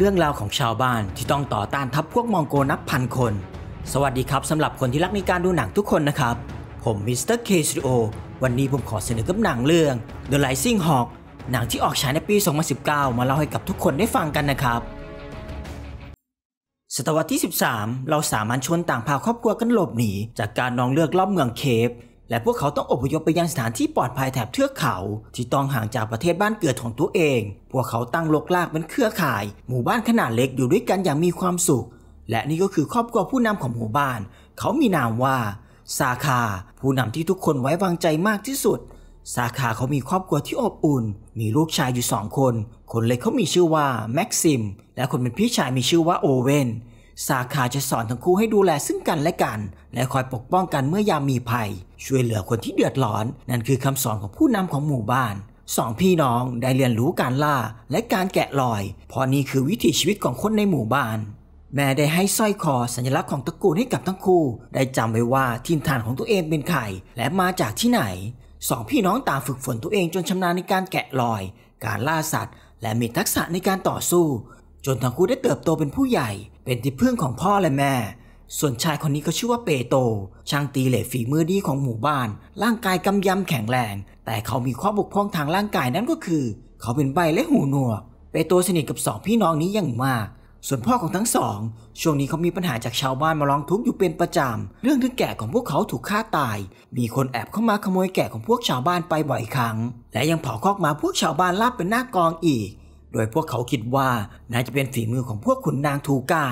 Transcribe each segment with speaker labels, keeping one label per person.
Speaker 1: เรื่องราวของชาวบ้านที่ต้องต่อต้านทัพพวกมองโกนับพันคน สวัสดีครับสำหรับคนที่รักในการดูหนังทุกคนนะครับ ผมมิสเตอร์เคสโอวันนี้ผมขอเสนอกับหนังเรื่อง The Rising Hawk หนังที่ออกฉายในปี 2019 มาเล่าให้กับทุกคนได้ฟังกันนะครับ ศตวรรษที่ 13 เราสามัญชนต่างพาครอบครัวกันหลบหนี จากการนองเลือกรอบเมืองเคปและพวกเขาต้องอพยพไปยังสถานที่ปลอดภัยแถบเทือกเขาที่ต้องห่างจากประเทศบ้านเกิดของตัวเอง พวกเขาตั้งลกลากเป็นเครือข่าย หมู่บ้านขนาดเล็กอยู่ด้วยกันอย่างมีความสุข และนี่ก็คือครอบครัวผู้นำของหมู่บ้าน เขามีนามว่าซาคาผู้นำที่ทุกคนไว้วางใจมากที่สุดซาคาเขามีครอบครัวที่อบอุ่นมีลูกชายอยู่สองคน คนเล็กเขามีชื่อว่าแม็กซิมและคนเป็นพี่ชายมีชื่อว่าโอเวนสาขาจะสอนทั้งคู่ให้ดูแลซึ่งกันและกัน และคอยปกป้องกันเมื่อยามมีภัย ช่วยเหลือคนที่เดือดร้อนนั่นคือคำสอนของผู้นำของหมู่บ้านสองพี่น้องได้เรียนรู้การล่าและการแกะรอยเพราะนี่คือวิถีชีวิตของคนในหมู่บ้าน แม่ได้ให้สร้อยคอสัญลักษณ์ของตระกูลให้กับทั้งคู่ ได้จำไว้ว่าทิมฐานของตัวเองเป็นใครและมาจากที่ไหน สองพี่น้องต่างฝึกฝนตัวเองจนชำนาญในการแกะรอย การล่าสัตว์ และมีทักษะในการต่อสู้ จนทั้งคู่ได้เติบโตเป็นผู้ใหญ่เป็นที่พึ่งของพ่อและแม่ ส่วนชายคนนี้ก็ชื่อว่าเปโตช่างตีเหล็กฝีมือดีของหมู่บ้าน ร่างกายกำยำแข็งแรง แต่เขามีข้อบกพร่องทางร่างกายนั้นก็คือ เขาเป็นใบและหูหนวก เปโตสนิทกับสองพี่น้องนี้อย่างมาก ส่วนพ่อของทั้งสอง ช่วงนี้เขามีปัญหาจากชาวบ้านมาร้องทุกข์อยู่เป็นประจำ เรื่องถึงแก่ของพวกเขาถูกฆ่าตาย มีคนแอบเข้ามาขโมยแก่ของพวกชาวบ้านไปบ่อยครั้ง และยังเผาคอกมาพวกชาวบ้านลาบเป็นหน้ากองอีกโดยพวกเขาคิดว่าน่าจะเป็นฝีมือของพวกขุนนางทูกา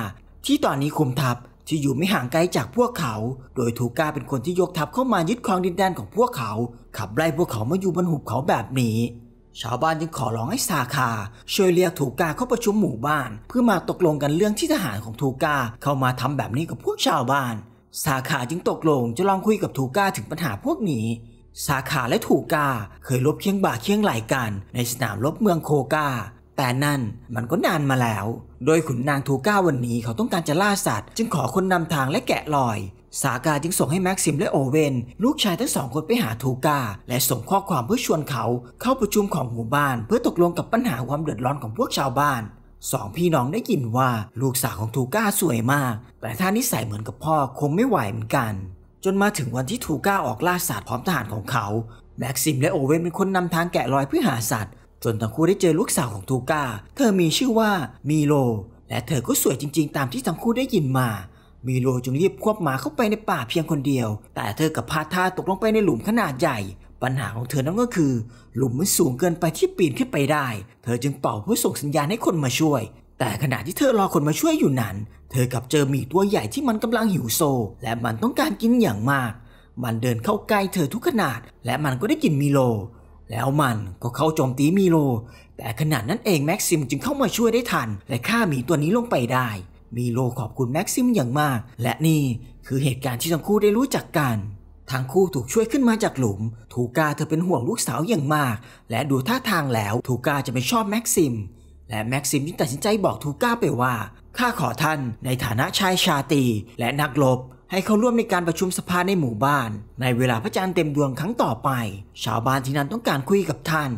Speaker 1: ที่ตอนนี้คุมทัพที่อยู่ไม่ห่างไกลจากพวกเขา โดยทูกาเป็นคนที่ยกทัพเข้ามายึดครองดินแดนของพวกเขา ขับไล่พวกเขามาอยู่บนหุบเขาแบบนี้ ชาวบ้านจึงขอร้องให้ซาคาช่วยเรียกทูกาเข้าประชุมหมู่บ้าน เพื่อมาตกลงกันเรื่องที่ทหารของทูกาเข้ามาทำแบบนี้กับพวกชาวบ้านซาคาจึงตกลงจะลองคุยกับทูกาถึงปัญหาพวกนี้ซาคาและทูกาเคยลบเคียงบ่าเคียงไหลกัน ในสนามลบเมืองโคกาแต่นั่นมันก็นานมาแล้ว โดยขุนนางทูก้าวันนี้เขาต้องการจะล่าสัตว์ จึงขอคนนำทางและแกะรอย สากาจึงส่งให้แม็กซิมและโอเวนลูกชายทั้งสองคนไปหาทูก้าและส่งข้อความเพื่อชวนเขาเข้าประชุมของหมู่บ้านเพื่อตกลงกับปัญหาความเดือดร้อนของพวกชาวบ้าน สองพี่น้องได้ยินว่าลูกสาวของทูก้าสวยมาก แต่ถ้านิสัยเหมือนกับพ่อคงไม่ไหวเหมือนกัน จนมาถึงวันที่ทูก้าออกล่าสัตว์พร้อมทหารของเขา แม็กซิมและโอเวนเป็นคนนำทางแกะรอยเพื่อหาสัตว์จนทั้งคู่ได้เจอลูกสาวของทูก้า เธอมีชื่อว่ามิโล และเธอก็สวยจริงๆ ตามที่ทั้งคู่ได้ยินมามิโลจึงรีบควบหมาเข้าไปในป่าเพียงคนเดียว แต่เธอกับพาธาตกลงไปในหลุมขนาดใหญ่ ปัญหาของเธอนั่นก็คือหลุมมันสูงเกินไปที่ปีนขึ้นไปได้ เธอจึงเป่าเพื่อส่งสัญญาณให้คนมาช่วย แต่ขณะที่เธอรอคนมาช่วยอยู่นั้น เธอกับเจอหมีตัวใหญ่ที่มันกำลังหิวโซ และมันต้องการกินอย่างมาก มันเดินเข้าใกล้เธอทุกขนาด และมันก็ได้กินมิโลแล้วมันก็เข้าโจมตีมิโล แต่ขนาดนั้นเอง แม็กซิมจึงเข้ามาช่วยได้ทันและฆ่าหมีตัวนี้ลงไปได้มิโลขอบคุณแม็กซิมอย่างมาก และนี่ คือเหตุการณ์ที่ทั้งคู่ได้รู้จักกันทั้งคู่ถูกช่วยขึ้นมาจากหลุมถูกาเธอเป็นห่วงลูกสาวอย่างมาก และดูท่าทางแล้วถูกาจะไม่ชอบแม็กซิมและแม็กซิมจึงตัดสินใจบอกทูกาไปว่าข้าขอท่านในฐานะชายชาตีและนักลบให้เขาร่วมในการประชุมสภาในหมู่บ้าน ในเวลาพระจันทร์เต็มดวงครั้งต่อไป ชาวบ้านที่นั้นต้องการคุยกับท่าน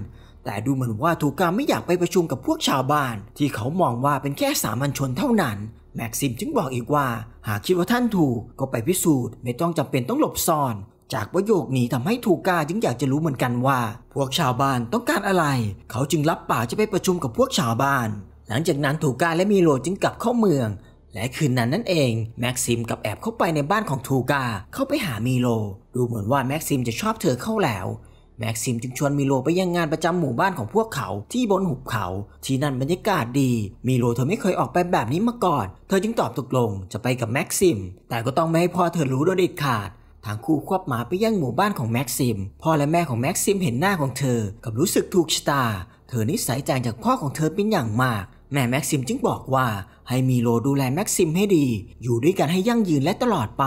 Speaker 1: แต่ดูเหมือนว่าทูกาไม่อยากไปประชุมกับพวกชาวบ้าน ที่เขามองว่าเป็นแค่สามัญชนเท่านั้นแม็กซิมจึงบอกอีกว่า หากคิดว่าท่านถูกก็ไปพิสูจน์ไม่ต้องจำเป็นต้องหลบซ่อน จากประโยคนี้ทำให้ทูกาจึงอยากจะรู้เหมือนกันว่า พวกชาวบ้านต้องการอะไร เขาจึงรับปากจะไปประชุมกับพวกชาวบ้าน หลังจากนั้นทูกาและมีโรจึงกลับเข้าเมืองและคืนนั้นนั่นเองแม็กซิมกับแอบเข้าไปในบ้านของทูกาเข้าไปหามิโลดูเหมือนว่าแม็กซิมจะชอบเธอเข้าแล้วแม็กซิมจึงชวนมิโลไปยังงานประจำหมู่บ้านของพวกเขาที่บนหุบเขาที่นั่นบรรยากาศดีมิโลเธอไม่เคยออกไปแบบนี้มาก่อน เธอจึงตอบตกลงจะไปกับแม็กซิมแต่ก็ต้องไม่ให้พ่อเธอรู้โดยเด็ดขาดทางคู่ควบหมาไปยังหมู่บ้านของแม็กซิมพ่อและแม่ของแม็กซิมเห็นหน้าของเธอกับรู้สึกถูกชะตาเธอนิสัยแจงจากพ่อของเธอเป็นอย่างมากแม่แม็กซิมจึงบอกว่า ให้มีโลดูแลแม็กซิมให้ดี อยู่ด้วยกันให้ยั่งยืนและตลอดไป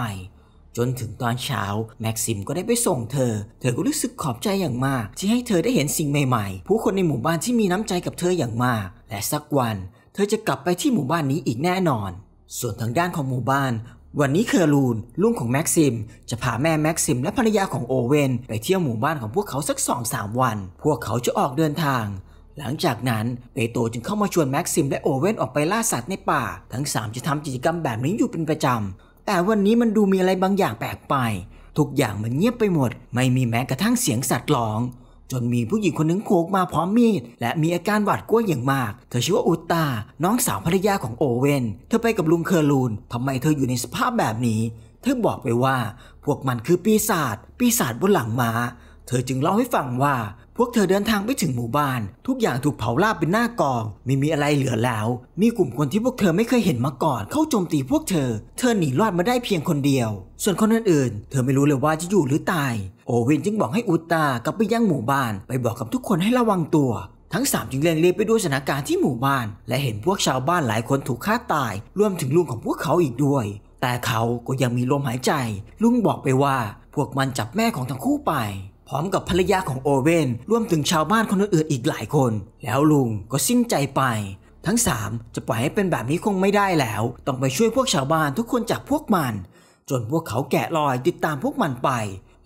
Speaker 1: จนถึงตอนเช้าแม็กซิมก็ได้ไปส่งเธอ เธอก็รู้สึกขอบใจอย่างมาก ที่ให้เธอได้เห็นสิ่งใหม่ๆ ผู้คนในหมู่บ้านที่มีน้ำใจกับเธออย่างมาก และสักวัน เธอจะกลับไปที่หมู่บ้านนี้อีกแน่นอน ส่วนทางด้านของหมู่บ้าน วันนี้เคอร์ลูน ลุงของแม็กซิมจะพาแม่แม็กซิมและภรรยาของโอเวน ไปเที่ยวหมู่บ้านของพวกเขาสักสองสามวัน พวกเขาจะออกเดินทางหลังจากนั้นเปโตจึงเข้ามาชวนแม็กซิมและโอเว่นออกไปล่าสัตว์ในป่า ทั้ง3จะทำกิจกรรมแบบนี้อยู่เป็นประจำ แต่วันนี้มันดูมีอะไรบางอย่างแปลกไป ทุกอย่างมันเงียบไปหมด ไม่มีแม้กระทั่งเสียงสัตว์ร้อง จนมีผู้หญิงคนหนึ่งโขกมาพร้อมมีดและมีอาการหวาดกลัวอย่างมาก เธอชื่อว่าอุตตา น้องสาวภรรยาของโอเว่นเธอไปกับลุงเคอร์ลูนทำไมเธออยู่ในสภาพแบบนี้เธอบอกไปว่า พวกมันคือปีศาจปีศาจบนหลังมา้าเธอจึงเล่าให้ฟังว่าพวกเธอเดินทางไปถึงหมู่บ้าน ทุกอย่างถูกเผาราบเป็นหน้ากองไม่มีอะไรเหลือแล้ว มีกลุ่มคนที่พวกเธอไม่เคยเห็นมาก่อน เข้าโจมตีพวกเธอ เธอหนีรอดมาได้เพียงคนเดียว ส่วนคนอื่นๆเธอไม่รู้เลยว่าจะอยู่หรือตาย โอเวนจึงบอกให้อุตตากลับไปยังหมู่บ้าน ไปบอกกับทุกคนให้ระวังตัว ทั้งสามจึงเร่งรีบไปดูสถานการณ์ที่หมู่บ้าน และเห็นพวกชาวบ้านหลายคนถูกฆ่าตายรวมถึงลุงของพวกเขาอีกด้วย แต่เขาก็ยังมีลมหายใจ ลุงบอกไปว่า พวกมันจับแม่ของทั้งคู่ไปพร้อมกับภรรยาของโอเวนรวมถึงชาวบ้านคนอื่นอีกหลายคน แล้วลุงก็สิ้นใจไป ทั้ง 3 จะปล่อยให้เป็นแบบนี้คงไม่ได้แล้ว ต้องไปช่วยพวกชาวบ้านทุกคนจากพวกมัน จนพวกเขาแกะรอยติดตามพวกมันไป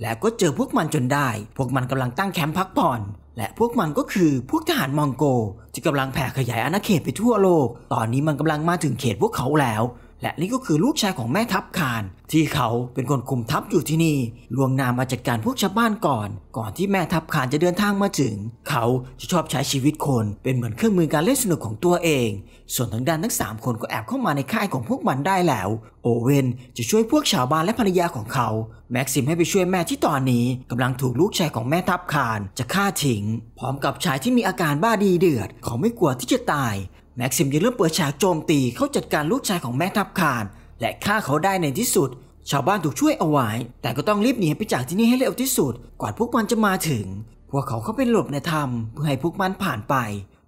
Speaker 1: และก็เจอพวกมันจนได้ พวกมันกำลังตั้งแคมป์พักผ่อน และพวกมันก็คือพวกทหารมองโกที่กำลังแผ่ขยายอาณาเขตไปทั่วโลก ตอนนี้มันกำลังมาถึงเขตพวกเขาแล้วและนี่ก็คือลูกชายของแม่ทัพคาน ที่เขาเป็นคนคุมทัพอยู่ที่นี่ลวงนามมาจัดการพวกชาวบ้านก่อน ก่อนที่แม่ทัพคานจะเดินทางมาถึง เขาจะชอบใช้ชีวิตคนเป็นเหมือนเครื่องมือการเล่นสนุกของตัวเองส่วนทางด้านทั้ง3คนก็แอบเข้ามาในค่ายของพวกมันได้แล้วโอเวนจะช่วยพวกชาวบ้านและภรรยาของเขาแม็กซิมให้ไปช่วยแม่ที่ตอนนี้กำลังถูกลูกชายของแม่ทัพคานจะฆ่าทิ้งพร้อมกับชายที่มีอาการบ้าดีเดือด เขาไม่กลัวที่จะตายแม็กซิมยังเริ่มเปิดฉากโจมตีเขาจัดการลูกชายของแม่ทัพคารและฆ่าเขาได้ในที่สุด ชาวบ้านถูกช่วยเอาไว้ แต่ก็ต้องรีบหนีไปจากที่นี่ให้เร็วที่สุดกว่าพวกมันจะมาถึงพวกเขาเข้าไปหลบในถ้ำเพื่อให้พวกมันผ่านไป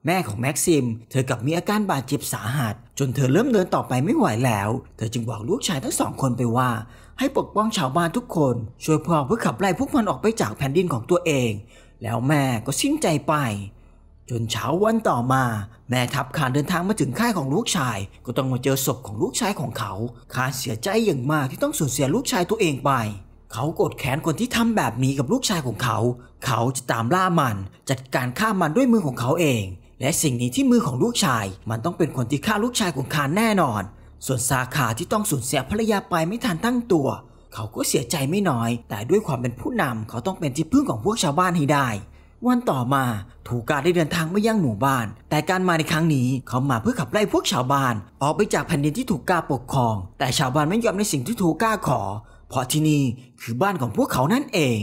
Speaker 1: แม่ของแม็กซิมเธอกับมีอาการบาดเจ็บสาหัสจนเธอเริ่มเดินต่อไปไม่ไหวแล้ว เธอจึงบอกลูกชายทั้งสองคนไปว่า ให้ปกป้องชาวบ้านทุกคน ช่วยพ่อเพื่อขับไล่พวกมันออกไปจากแผ่นดินของตัวเอง แล้วแม่ก็สิ้นใจไปจนเช้าวันต่อมา แม่ทัพขานเดินทางมาถึงค่ายของลูกชาย ก็ต้องมาเจอศพของลูกชายของเขาขานเสียใจอย่างมากที่ต้องสูญเสียลูกชายตัวเองไป เขาโกรธแค้นคนที่ทำแบบนี้กับลูกชายของเขา เขาจะตามล่ามัน จัดการฆ่ามันด้วยมือของเขาเอง และสิ่งนี้ที่มือของลูกชาย มันต้องเป็นคนที่ฆ่าลูกชายของขานแน่นอน ส่วนสาขาที่ต้องสูญเสียภรรยาไปไม่ทันตั้งตัว เขาก็เสียใจไม่น้อย แต่ด้วยความเป็นผู้นำเขาต้องเป็นที่พึ่งของพวกชาวบ้านให้ได้วันต่อมาถูกการได้เดินทางไปยังหมู่บ้าน แต่การมาในครั้งนี้ เขามาเพื่อขับไล่พวกชาวบ้าน ออกไปจากแผ่นดินที่ถูกกาปกครอง แต่ชาวบ้านไม่ยอมในสิ่งที่ถูกกาขอ เพราะที่นี่คือบ้านของพวกเขานั่นเอง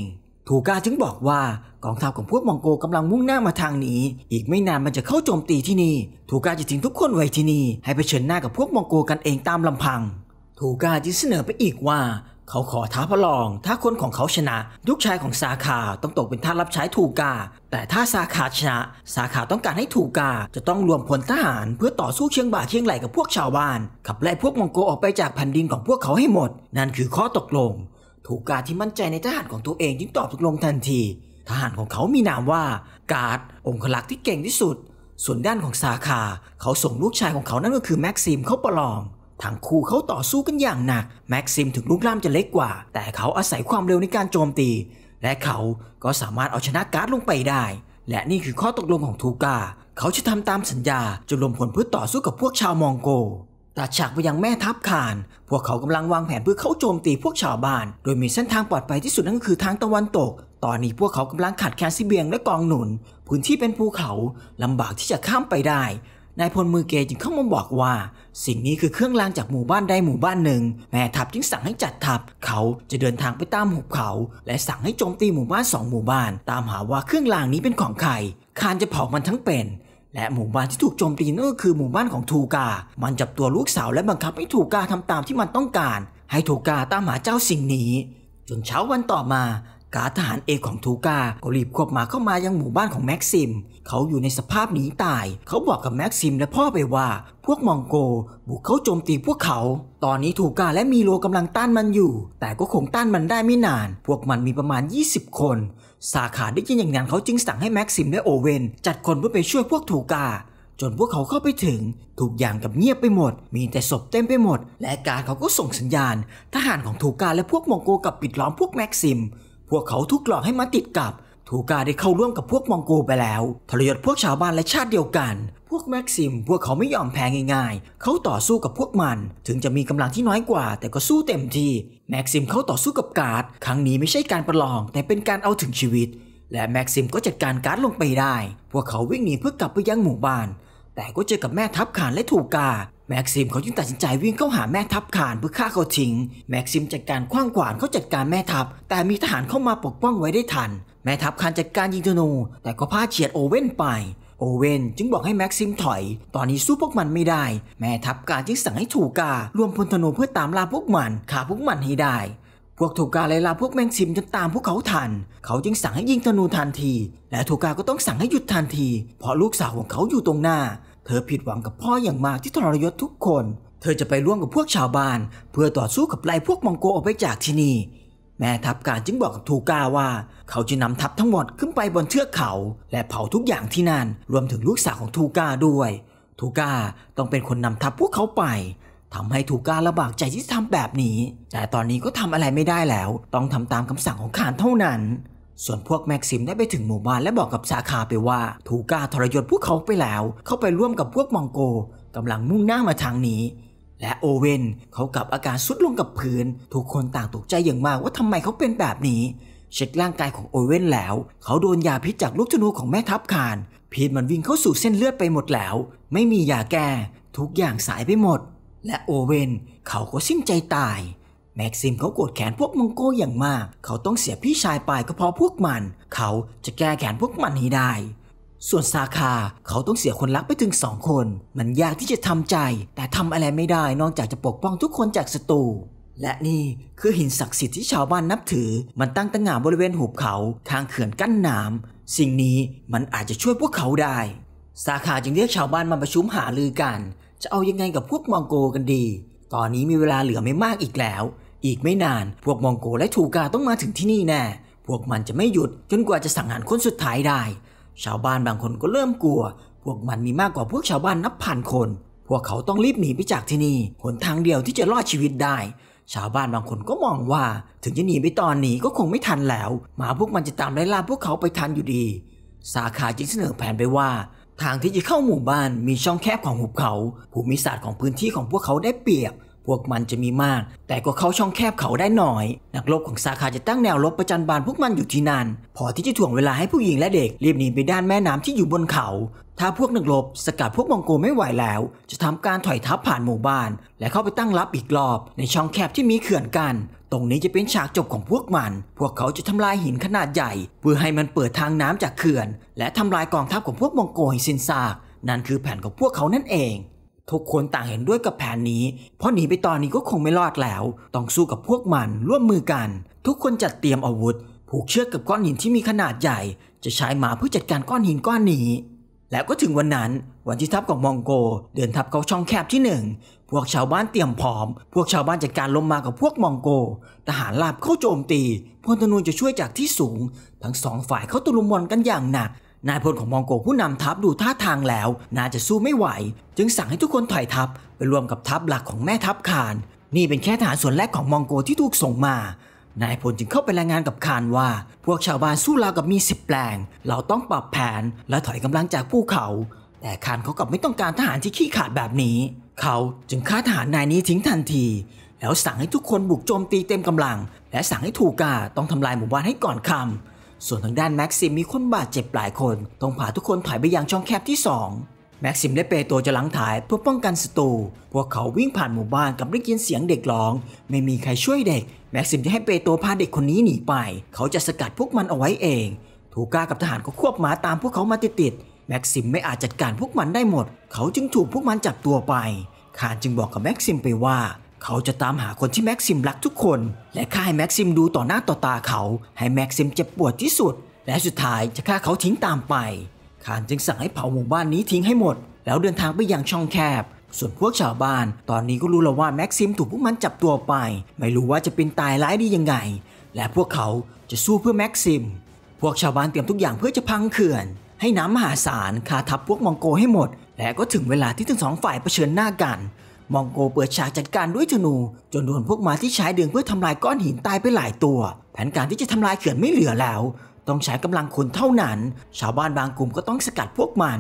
Speaker 1: ถูกกาจึงบอกว่ากองทัพของพวกมองโกกำลังมุ่งหน้ามาทางนี้ อีกไม่นานมันจะเข้าโจมตีที่นี่ถูกกาจะทิ้งทุกคนไว้ที่นี่ให้ไปเชิญหน้ากับพวกมองโกกันเองตามลำพังถูกกาจึงเสนอไปอีกว่าเขาขอท้าประลอง ถ้าคนของเขาชนะ ลูกชายของสาขาต้องตกเป็นทาสรับใช้ถูกกา แต่ถ้าสาขาชนะ สาขาต้องการให้ถูกกาจะต้องรวมพลทหารเพื่อต่อสู้เชียงบ่าเชียงไหลกับพวกชาวบ้านขับไล่พวกมองโกออกไปจากแผ่นดินของพวกเขาให้หมด นั่นคือข้อตกลง ถูกกาที่มั่นใจในทหารของตัวเองจึงตอบตกลงทันที ทหารของเขามีนามว่ากาด องค์ลักษ์ที่เก่งที่สุด ส่วนด้านของสาขาเขาส่งลูกชายของเขานั่นก็คือแม็กซิมเข้าประลองทั้งคู่เขาต่อสู้กันอย่างหนัก แม็กซิมถึงลูกล่ามจะเล็กกว่า แต่เขาอาศัยความเร็วในการโจมตี และเขาก็สามารถเอาชนะการ์ดลงไปได้ และนี่คือข้อตกลงของทูกา เขาจะทำตามสัญญา จนรวมผลเพื่อต่อสู้กับพวกชาวมองโกตัดฉากไปยังแม่ทัพคาน พวกเขากำลังวางแผนเพื่อเข้าโจมตีพวกชาวบ้าน โดยมีเส้นทางปลอดภัยที่สุดนั่นก็คือทางตะวันตก ตอนนี้พวกเขากำลังขัดแคลนซิเบียงและกองหนุน พื้นที่เป็นภูเขาลำบากที่จะข้ามไปได้นายพลมือเกยจึงเข้ามาบอกว่า สิ่งนี้คือเครื่องรางจากหมู่บ้านใดหมู่บ้านหนึ่ง แม่ทัพจึงสั่งให้จัดทัพเขาจะเดินทางไปตามหุบเขา และสั่งให้โจมตีหมู่บ้านสองหมู่บ้าน ตามหาว่าเครื่องรางนี้เป็นของใครคานจะเผามันทั้งเป็น และหมู่บ้านที่ถูกโจมตีนั่นก็คือหมู่บ้านของทูกา มันจับตัวลูกสาวและบังคับให้ทูกาทำตามที่มันต้องการ ให้ทูกาตามหาเจ้าสิ่งนี้ จนเช้าวันต่อมากาทหารเอกของทูกาก็รีบควบมาเข้ามายังหมู่บ้านของแม็กซิม เขาอยู่ในสภาพหนีตาย เขาบอกกับแม็กซิมและพ่อไปว่า พวกมองโกบุกเข้าโจมตีพวกเขา ตอนนี้ทูกาและมีโลกำลังต้านมันอยู่ แต่ก็คงต้านมันได้ไม่นาน พวกมันมีประมาณ 20 คน สาขาได้ยินอย่างนั้นเขาจึงสั่งให้แม็กซิมและโอเวนจัดคนเพื่อไปช่วยพวกทูกา จนพวกเขาเข้าไปถึง ทุกอย่างกับเงียบไปหมด มีแต่ศพเต็มไปหมด และการเขาก็ส่งสัญญาณ ทหารของทูกาและพวกมองโกกับปิดล้อมพวกแม็กซิมพวกเขาถูกหลอกให้มาติดกับทูกาได้เข้าร่วมกับพวกมองโกไปแล้วทรยศพวกชาวบ้านและชาติเดียวกัน พวกแม็กซิมพวกเขาไม่ยอมแพ้ง่ายๆเขาต่อสู้กับพวกมัน ถึงจะมีกำลังที่น้อยกว่า แต่ก็สู้เต็มที่ แม็กซิมเขาต่อสู้กับการ์ดครั้งนี้ไม่ใช่การประลอง แต่เป็นการเอาถึงชีวิต และแม็กซิมก็จัดการการ์ดลงไปได้ พวกเขาวิ่งหนีเพื่อกลับไปยังหมู่บ้าน แต่ก็เจอกับแม่ทัพขานและถูกาแม็กซิมเขาจึงตัดสินใจวิ่งเข้าหาแม่ทัพขานเพื่อฆ่าเขาทิ้งแม็กซิมจัดการคว้างขวานเขาจัดการแม่ทัพแต่มีทหารเข้ามาปกป้องไว้ได้ทัน แม่ทัพขานจัดการยิงธนู แต่ก็พลาดเฉียดโอเว่นไป โอเว่นจึงบอกให้แม็กซิมถอย ตอนนี้สู้พวกมันไม่ได้ แม่ทัพกาจึงสั่งให้ถูกการวมพลธนูเพื่อตามล่าพวกมันฆ่าพวกมันให้ได้ พวกถูกกาไล่ล่าพวกแมงซิมจนตามพวกเขาทัน เขาจึงสั่งให้ยิงธนูทันที และถูกกาก็ต้องสั่งให้หยุดทันทีเพราะลูกสาวของเขาอยู่ตรงหน้าเธอผิดหวังกับพ่ออย่างมากที่ทรยศทุกคน เธอจะไปร่วมกับพวกชาวบ้าน เพื่อต่อสู้กับไล่พวกมองโกออกไปจากที่นี่ แม่ทัพการจึงบอกกับทูก้าว่า เขาจะนำทัพทั้งหมดขึ้นไปบนเทือกเขา และเผาทุกอย่างที่นั่นรวมถึงลูกสาวของทูก้าด้วย ทูก้าต้องเป็นคนนำทัพพวกเขาไป ทำให้ทูก้าลำบากใจที่ทำแบบนี้ แต่ตอนนี้ก็ทำอะไรไม่ได้แล้ว ต้องทำตามคำสั่งของขานเท่านั้นส่วนพวกแม็กซิมได้ไปถึงหมู่บ้านและบอกกับซาคาไปว่าถูก้าทรยศพวกเขาไปแล้ว เข้าไปร่วมกับพวกมองโกกำลังมุ่งหน้ามาทางนี้ และโอเวนเขากับอาการสุดลงกับพื้น ทุกคนต่างตกใจอย่างมากว่าทำไมเขาเป็นแบบนี้เช็คร่างกายของโอเวนแล้ว เขาโดนยาพิษจากลูกธนูของแม่ทัพคานพิษมันวิ่งเข้าสู่เส้นเลือดไปหมดแล้ว ไม่มียาแก้ทุกอย่างสายไปหมด และโอเวน เขาก็สิ้นใจตายแม็กซิมเขาโกรธแขนพวกมองโกอย่างมาก เขาต้องเสียพี่ชายไปก็เพราะพวกมัน เขาจะแก้แขนพวกมันให้ได้ ส่วนซาคาเขาต้องเสียคนรักไปถึงสองคน มันยากที่จะทำใจ แต่ทำอะไรไม่ได้นอกจากจะปกป้องทุกคนจากศัตรู และนี่คือหินศักดิ์สิทธิ์ที่ชาวบ้านนับถือ มันตั้งตั้งหง่าบริเวณหุบเขาทางเขื่อนกั้นน้ำสิ่งนี้มันอาจจะช่วยพวกเขาได้สาขาจึงเรียกชาวบ้านมาประชุมหารือกัน จะเอายังไงกับพวกมองโกกันดี ตอนนี้มีเวลาเหลือไม่มากอีกแล้วอีกไม่นาน พวกมองโกและถูกาต้องมาถึงที่นี่แน่ พวกมันจะไม่หยุด จนกว่าจะสังหารคนสุดท้ายได้ ชาวบ้านบางคนก็เริ่มกลัว พวกมันมีมากกว่าพวกชาวบ้านนับพันคน พวกเขาต้องรีบหนีไปจากที่นี่ หนทางเดียวที่จะรอดชีวิตได้ ชาวบ้านบางคนก็มองว่า ถึงจะหนีไปตอนนี้ก็คงไม่ทันแล้วหมาพวกมันจะตามไล่ล่าพวกเขาไปทันอยู่ดี สาขาจึงเสนอแผนไปว่า ทางที่จะเข้าหมู่บ้าน มีช่องแคบของหุบเขา ภูมิศาสตร์ของพื้นที่ของพวกเขาได้เปรียบพวกมันจะมีมาก แต่ก็เข้าช่องแคบเขาได้หน่อย นักรบของซาคาจะตั้งแนวรบประจันบานพวกมันอยู่ที่นั่นพอที่จะถ่วงเวลาให้ผู้หญิงและเด็ก รีบหนีไปด้านแม่น้ำที่อยู่บนเขา ถ้าพวกนักรบสกัดพวกมองโกไม่ไหวแล้ว จะทำการถอยทัพผ่านหมู่บ้าน และเข้าไปตั้งรับอีกรอบ ในช่องแคบที่มีเขื่อนกัน ตรงนี้จะเป็นฉากจบของพวกมัน พวกเขาจะทำลายหินขนาดใหญ่เพื่อให้มันเปิดทางน้ำจากเขื่อน และทำลายกองทัพของพวกมองโกให้สิ้นซาก นั่นคือแผนของพวกเขานั่นเองทุกคนต่างเห็นด้วยกับแผนนี้ เพราะหนีไปตอนนี้ก็คงไม่รอดแล้ว ต้องสู้กับพวกมันร่วมมือกัน ทุกคนจัดเตรียมอาวุธ ผูกเชือกกับก้อนหินที่มีขนาดใหญ่ จะใช้หมาเพื่อจัดการก้อนหินก้อนนี้ แล้วก็ถึงวันนั้น วันที่ทัพของมองโกเดินทัพเขาช่องแคบที่หนึ่ง พวกชาวบ้านเตรียมพร้อม พวกชาวบ้านจัดการลมมากับพวกมองโก ทหารลาบเข้าโจมตี พลตนูจะช่วยจากที่สูง ทั้งสองฝ่ายเขาตุลุมบอลกันอย่างหนักนายพลของมองโกผู้นำทัพดูท่าทางแล้วน่าจะสู้ไม่ไหว จึงสั่งให้ทุกคนถอยทัพไปรวมกับทัพหลักของแม่ทัพคานนี่เป็นแค่ทหารส่วนแรกของมองโกที่ถูกส่งมา นายพลจึงเข้าไปรายงานกับคานว่า พวกชาวบ้านสู้ราวกับมีสิบแปลง เราต้องปรับแผนและถอยกำลังจากภูเขา แต่คานเขากลับไม่ต้องการทหารที่ขี้ขาดแบบนี้ เขาจึงฆ่าทหารนายนี้ทิ้งทันที แล้วสั่งให้ทุกคนบุกโจมตีเต็มกำลัง และสั่งให้ถูกาต้องทำลายหมู่บ้านให้ก่อนคำส่วนทางด้านแม็กซิมมีคนบาดเจ็บหลายคน ต้องพาทุกคนถอยไปยังช่องแคบที่ 2 แม็กซิมและเปโตจะลังถ่ายเพื่อป้องกันศัตรู พวกเขาวิ่งผ่านหมู่บ้านกับได้ยินเสียงเด็กร้อง ไม่มีใครช่วยเด็ก แม็กซิมจะให้เปโตพาเด็กคนนี้หนีไป เขาจะสกัดพวกมันเอาไว้เอง ถูก้ากับทหารก็ควบหมาตามพวกเขามาติดๆ แม็กซิมไม่อาจจัดการพวกมันได้หมด เขาจึงถูกพวกมันจับตัวไปคานจึงบอกกับแม็กซิมไปว่าเขาจะตามหาคนที่แม็กซิมรักทุกคน และฆ่าให้แม็กซิมดูต่อหน้าต่อตาเขา ให้แม็กซิมเจ็บปวดที่สุด และสุดท้ายจะฆ่าเขาทิ้งตามไปคานจึงสั่งให้เผาหมู่บ้านนี้ทิ้งให้หมด แล้วเดินทางไปยังช่องแคบ ส่วนพวกชาวบ้าน ตอนนี้ก็รู้แล้วว่าแม็กซิมถูกพวกมันจับตัวไป ไม่รู้ว่าจะเป็นตายร้ายดียังไง และพวกเขาจะสู้เพื่อแม็กซิมพวกชาวบ้านเตรียมทุกอย่างเพื่อจะพังเขื่อน ให้น้ำมหาศาลคาทับพวกมองโกให้หมด และก็ถึงเวลาที่ทั้งสองฝ่ายเผชิญหน้ากันมองโกเปิดฉากจัดการด้วยธนูจนโดนพวกมาที่ใช้เดืองเพื่อทำลายก้อนหินตายไปหลายตัวแผนการที่จะทำลายเขื่อนไม่เหลือแล้ว ต้องใช้กำลังคนเท่านั้นชาวบ้านบางกลุ่มก็ต้องสกัดพวกมัน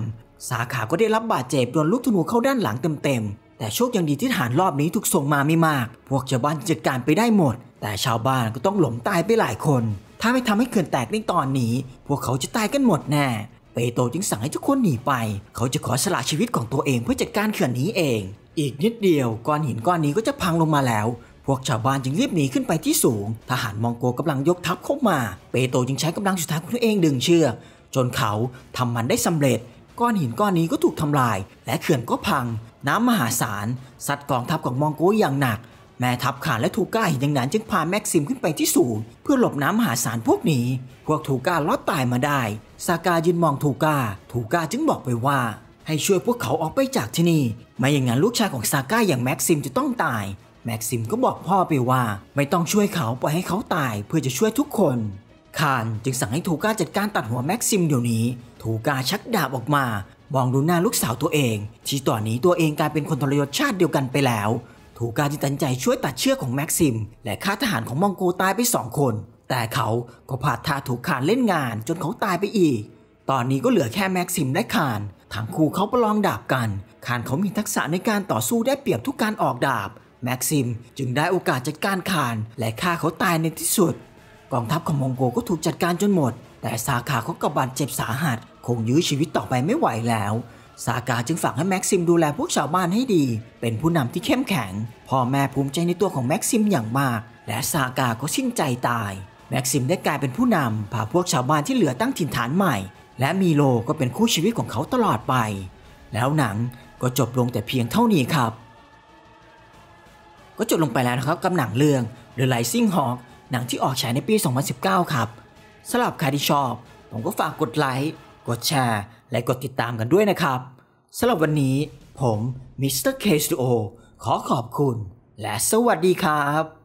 Speaker 1: สาขาก็ได้รับบาดเจ็บโดนลูกธนูเข้าด้านหลังเต็มๆแต่โชคยังดีที่ฐานรอบนี้ถูกส่งมาไม่มากพวกชาวบ้านจัดการไปได้หมดแต่ชาวบ้านก็ต้องหลงตายไปหลายคนถ้าไม่ทำให้เขื่อนแตกในตอนนี้พวกเขาจะตายกันหมดแน่เปโตจึงสั่งให้ทุกคนหนีไปเขาจะขอสละชีวิตของตัวเองเพื่อจัดการเขื่อนนี้เองอีกนิดเดียวก้อนหินก้อนนี้ก็จะพังลงมาแล้ว พวกชาวบ้านจึงรีบหนีขึ้นไปที่สูง ทหารมองโกกำลังยกทัพเข้ามา เปโตจึงใช้กำลังสุดท้ายของตัวเองดึงเชือกจนเขาทำมันได้สำเร็จ ก้อนหินก้อนนี้ก็ถูกทำลาย และเขื่อนก็พัง น้ำมหาศาลสัตว์กองทัพของมองโกอย่างหนัก แม่ทัพขาและทูก้าห็น่างนั้นจึงพาแม็กซิมขึ้นไปที่สูง เพื่อหลบน้ำมหาศาลพวกนี้พวกทูก้ารอดตายมาได้ซากายืนมองทูก้าทูก้าจึงบอกไปว่าให้ช่วยพวกเขาออกไปจากที่นี่ ไม่อย่างนั้นลูกชายของซาก้าอย่างแม็กซิมจะต้องตาย แม็กซิมก็บอกพ่อไปว่า ไม่ต้องช่วยเขา ปล่อยให้เขาตาย เพื่อจะช่วยทุกคน คานจึงสั่งให้ทูก้าจัดการตัดหัวแม็กซิมเดี๋ยวนี้ทูก้าชักดาบออกมา มองดูหน้าลูกสาวตัวเอง ที่ตอนนี้ตัวเองกลายเป็นคนทรยศชาติเดียวกันไปแล้วทูก้าจึงตัดใจช่วยตัดเชือกของแม็กซิมและฆ่าทหารของมองโกตายไปสองคน แต่เขาก็พลาดท่าถูกคานเล่นงาน จนเขาตายไปอีก ตอนนี้ก็เหลือแค่แม็กซิมและคานทั้งคู่เขาประลองดาบกัน คานเขามีทักษะในการต่อสู้ได้เปรียบทุกการออกดาบ แม็กซิมจึงได้โอกาสจัดการคาน และฆ่าเขาตายในที่สุด กองทัพของมองโกก็ถูกจัดการจนหมด แต่ซาคาเขากับบาดเจ็บสาหัส คงยื้อชีวิตต่อไปไม่ไหวแล้ว ซากาจึงฝากให้แม็กซิมดูแลพวกชาวบ้านให้ดี เป็นผู้นำที่เข้มแข็ง พ่อแม่ภูมิใจในตัวของแม็กซิมอย่างมาก และซากาก็สิ้นใจตาย แม็กซิมได้กลายเป็นผู้นำพาพวกชาวบ้านที่เหลือตั้งถิ่นฐานใหม่และมีโลก็เป็นคู่ชีวิตของเขาตลอดไป แล้วหนังก็จบลงแต่เพียงเท่านี้ครับ ก็จบลงไปแล้วนะครับกับหนังเรื่อง The Rising Hawk หนังที่ออกฉายในปี 2019 ครับสำหรับใครที่ชอบ ผมก็ฝากกดไลค์ กดแชร์ และกดติดตามกันด้วยนะครับสำหรับวันนี้ผมมิสเตอร์เคสตูโอขอขอบคุณ และสวัสดีครับ